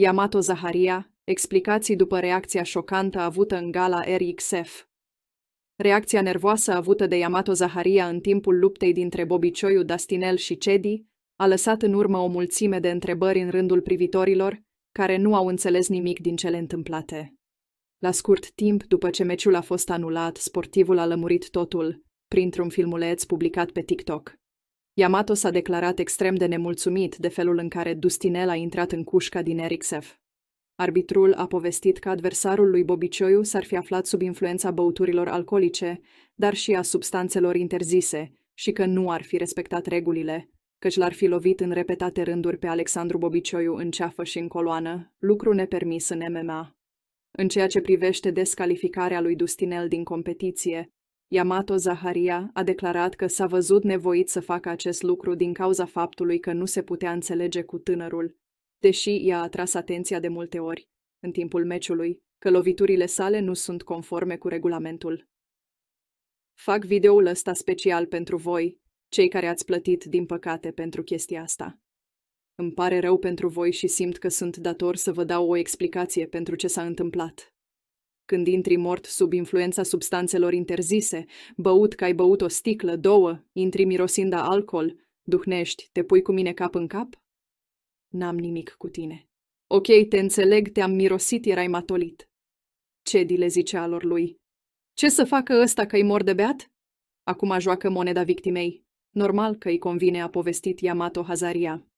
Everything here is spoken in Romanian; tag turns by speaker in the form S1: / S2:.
S1: Yamato Zaharia, explicații după reacția șocantă avută în gala RXF. Reacția nervoasă avută de Yamato Zaharia în timpul luptei dintre Bobicioiu, Dastinel și Cedi a lăsat în urmă o mulțime de întrebări în rândul privitorilor, care nu au înțeles nimic din cele întâmplate. La scurt timp după ce meciul a fost anulat, sportivul a lămurit totul printr-un filmuleț publicat pe TikTok. Yamato s-a declarat extrem de nemulțumit de felul în care Dustinel a intrat în cușca din Erixef. Arbitrul a povestit că adversarul lui Bobicioiu s-ar fi aflat sub influența băuturilor alcoolice, dar și a substanțelor interzise, și că nu ar fi respectat regulile, căci l-ar fi lovit în repetate rânduri pe Alexandru Bobicioiu în ceafă și în coloană, lucru nepermis în MMA. În ceea ce privește descalificarea lui Dustinel din competiție, Yamato Zaharia a declarat că s-a văzut nevoit să facă acest lucru din cauza faptului că nu se putea înțelege cu tânărul, deși i-a atras atenția de multe ori, în timpul meciului, că loviturile sale nu sunt conforme cu regulamentul. Fac videoul ăsta special pentru voi, cei care ați plătit, din păcate, pentru chestia asta. Îmi pare rău pentru voi și simt că sunt dator să vă dau o explicație pentru ce s-a întâmplat. Când intri mort sub influența substanțelor interzise, băut că ai băut o sticlă, două, intri mirosind a alcool, duhnești, te pui cu mine cap în cap? N-am nimic cu tine. Ok, te înțeleg, te-am mirosit, erai matolit. Cedile zicea lor lui. Ce să facă ăsta că-i mor de beat? Acum joacă moneda victimei. Normal că i convine, a povestit Yamato Hazaria.